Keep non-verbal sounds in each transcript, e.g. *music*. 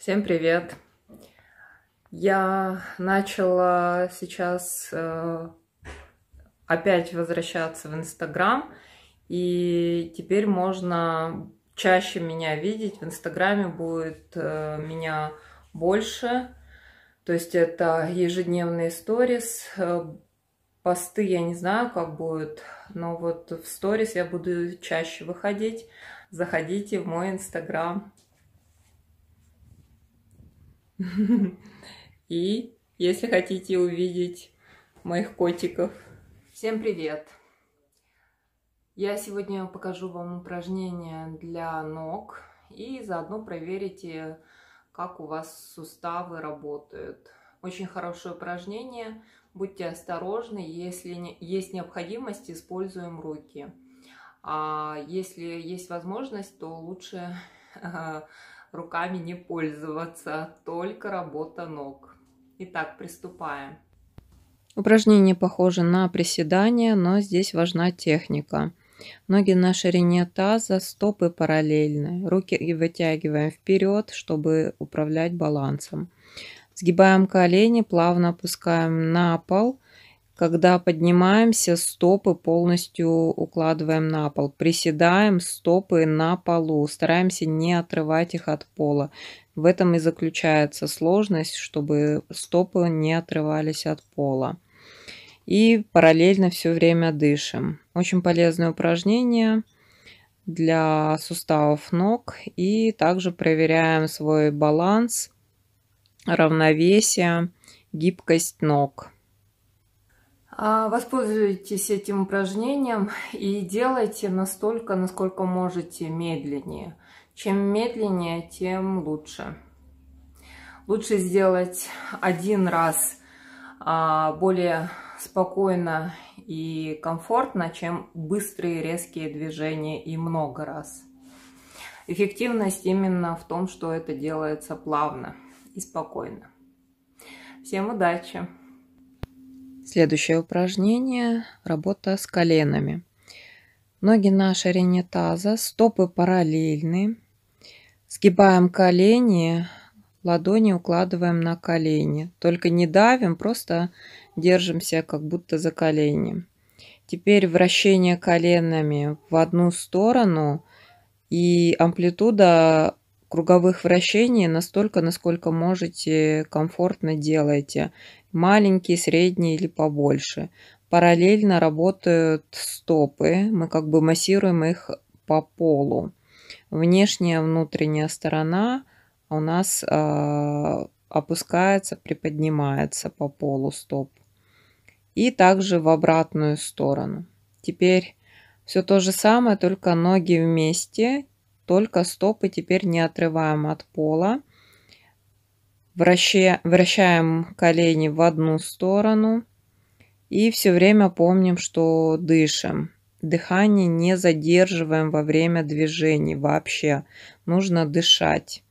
Всем привет! Я начала сейчас э, опять возвращаться в Инстаграм, и теперь можно чаще меня видеть. В Инстаграме будет э, меня больше. То есть это ежедневные сторис. Э, посты я не знаю, как будет, но вот в сторис я буду чаще выходить. Заходите в мой Инстаграм. *laughs* И если хотите увидеть моих котиков. Всем привет! Я сегодня покажу вам упражнение для ног и заодно проверите, как у вас суставы работают. Очень хорошее упражнение. Будьте осторожны, если не, есть необходимость, используем руки. А если есть возможность, то лучше *laughs* руками не пользоваться, только работа ног. Итак, приступаем. Упражнение похоже на приседание, но здесь важна техника. Ноги на ширине таза, стопы параллельны. Руки вытягиваем вперед, чтобы управлять балансом. Сгибаем колени, плавно опускаем на пол – когда поднимаемся, стопы полностью укладываем на пол, приседаем, стопы на полу, стараемся не отрывать их от пола. В этом и заключается сложность, чтобы стопы не отрывались от пола. И параллельно все время дышим. Очень полезное упражнение для суставов ног. И также проверяем свой баланс, равновесие, гибкость ног. А, воспользуйтесь этим упражнением и делайте настолько, насколько можете медленнее. Чем медленнее, тем лучше. Лучше сделать один раз а, более спокойно и комфортно, чем быстрые резкие движения и много раз. Эффективность именно в том, что это делается плавно и спокойно. Всем удачи! Следующее упражнение – работа с коленами. Ноги на ширине таза, стопы параллельны. Сгибаем колени, ладони укладываем на колени. Только не давим, просто держимся как будто за колени. Теперь вращение коленами в одну сторону и амплитуда круговых вращений настолько, насколько можете, комфортно делаете маленький, средний или побольше. Параллельно работают стопы, мы как бы массируем их по полу. Внешняя, внутренняя сторона у нас э, опускается, приподнимается по полу стоп. И также в обратную сторону. Теперь все то же самое, только ноги вместе, только стопы теперь не отрываем от пола. Вращаем колени в одну сторону и все время помним, что дышим. Дыхание не задерживаем во время движений вообще. Нужно дышать.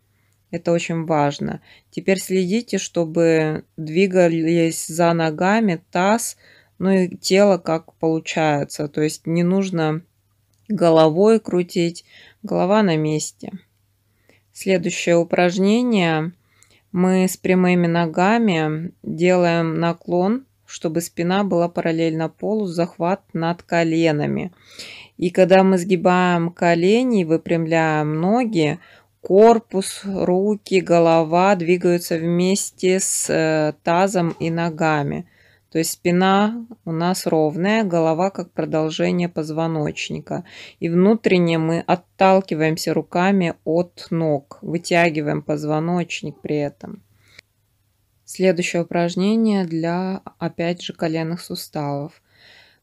Это очень важно. Теперь следите, чтобы двигались за ногами таз, ну и тело как получается. То есть не нужно головой крутить, голова на месте. Следующее упражнение мы с прямыми ногами делаем наклон, чтобы спина была параллельно полу, захват над коленами. И когда мы сгибаем колени, выпрямляем ноги, корпус, руки, голова двигаются вместе с э, тазом и ногами. То есть спина у нас ровная, голова как продолжение позвоночника. И внутренне мы отталкиваемся руками от ног, вытягиваем позвоночник при этом. Следующее упражнение для, опять же, коленных суставов.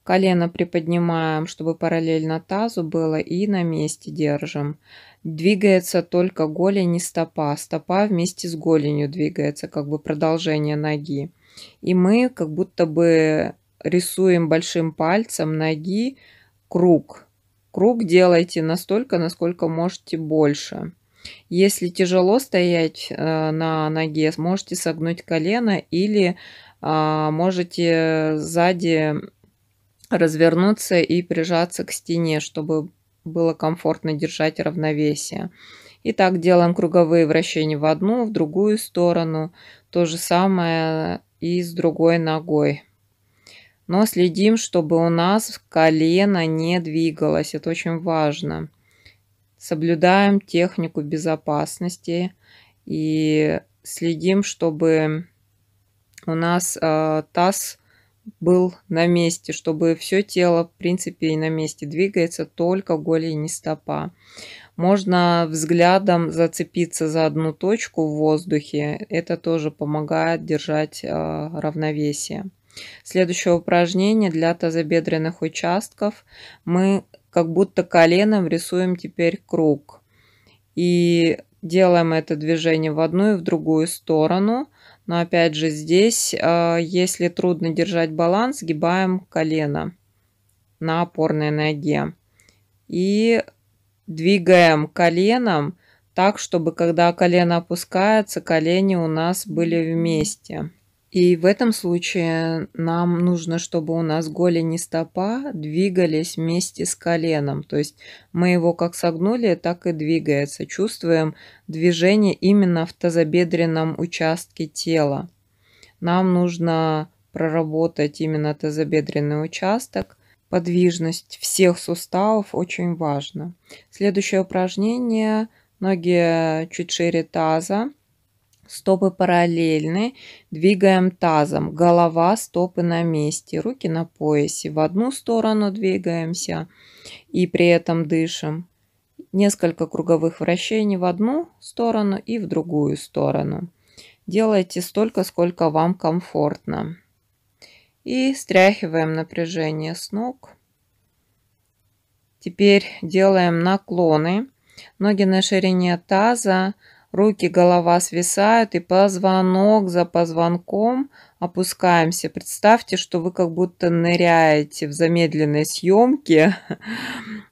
Колено приподнимаем, чтобы параллельно тазу было, и на месте держим. Двигается только голень и стопа. Стопа вместе с голенью двигается, как бы продолжение ноги. И мы как будто бы рисуем большим пальцем ноги круг. Круг делайте настолько, насколько можете больше. Если тяжело стоять э, на ноге, можете согнуть колено или а, можете сзади развернуться и прижаться к стене, чтобы было комфортно держать равновесие. И так делаем круговые вращения в одну, в другую сторону. То же самое и с другой ногой. Но следим, чтобы у нас колено не двигалось. Это очень важно. Соблюдаем технику безопасности и следим, чтобы у нас э, таз был на месте, чтобы все тело, в принципе, и на месте двигается, только голень и стопа. Можно взглядом зацепиться за одну точку в воздухе. Это тоже помогает держать э, равновесие. Следующее упражнение для тазобедренных участков. Мы как будто коленом рисуем теперь круг. И делаем это движение в одну и в другую сторону. Но опять же здесь, э, если трудно держать баланс, сгибаем колено на опорной ноге. И двигаем коленом так, чтобы когда колено опускается, колени у нас были вместе. И в этом случае нам нужно, чтобы у нас голень и стопа двигались вместе с коленом. То есть мы его как согнули, так и двигается. Чувствуем движение именно в тазобедренном участке тела. Нам нужно проработать именно тазобедренный участок – подвижность всех суставов очень важно. Следующее упражнение. Ноги чуть шире таза. Стопы параллельны. Двигаем тазом. Голова, стопы на месте. Руки на поясе. В одну сторону двигаемся и при этом дышим. Несколько круговых вращений в одну сторону и в другую сторону. Делайте столько, сколько вам комфортно и стряхиваем напряжение с ног. Теперь делаем наклоны. Ноги на ширине таза, руки, голова свисают и позвонок за позвонком опускаемся. Представьте, что вы как будто ныряете в замедленной съемке *laughs*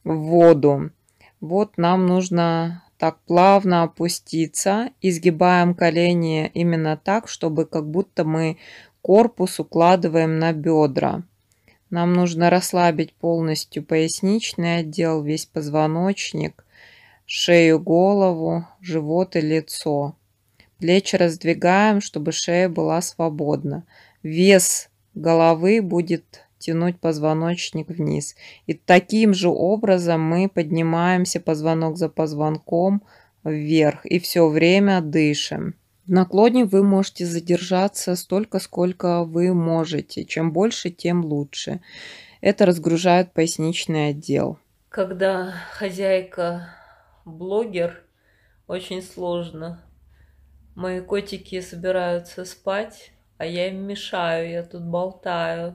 в воду. Вот нам нужно так плавно опуститься, изгибаем колени именно так, чтобы как будто мы Корпус укладываем на бедра. Нам нужно расслабить полностью поясничный отдел, весь позвоночник, шею, голову, живот и лицо. Плечи раздвигаем, чтобы шея была свободна. Вес головы будет тянуть позвоночник вниз. И таким же образом мы поднимаемся позвонок за позвонком вверх и все время дышим. В наклоне вы можете задержаться столько, сколько вы можете. Чем больше, тем лучше. Это разгружает поясничный отдел. Когда хозяйка блогер, очень сложно. Мои котики собираются спать, а я им мешаю. Я тут болтаю,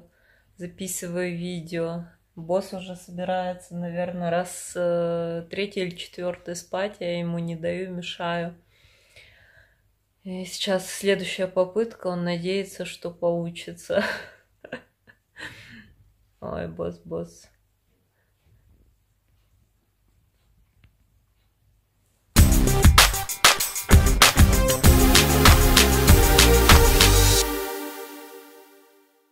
записываю видео. Босс уже собирается, наверное, раз э, третий или четвертый спать, я ему не даю, мешаю. И сейчас следующая попытка, он надеется, что получится. *laughs* Ой, босс, босс.